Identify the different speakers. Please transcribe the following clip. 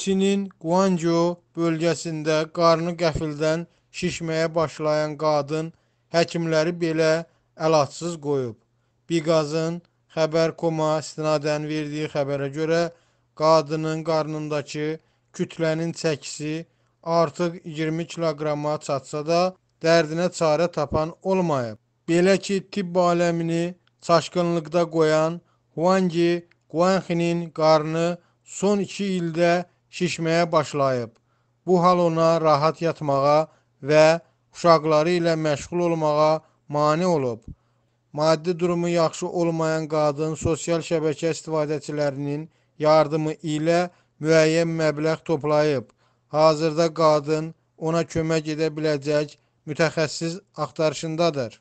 Speaker 1: Çinin Guangzhou bölgəsində qarnı qəfildən şişməyə başlayan qadın həkimləri belə əlacsız qoyub. Biqazın xəbər koma istinadən verdiyi xəbərə görə qadının qarnındakı kütlənin çəkisi artıq 20 kiloqrama çatsa da dərdinə çarə tapan olmayıb. Belə ki, tibb aləmini çaşqınlıqda qoyan Huangi Guanxinin qarnı son 2 ildə şişməyə başlayıb. Bu hal ona rahat yatmağa və uşaqları ilə məşğul olmağa mane olub. Maddi durumu yaxşı olmayan qadın sosial şəbəkə istifadəçilərinin yardımı ilə müəyyən məbləğ toplayıb. Hazırda qadın ona kömək edə biləcək mütəxəssis axtarışındadır.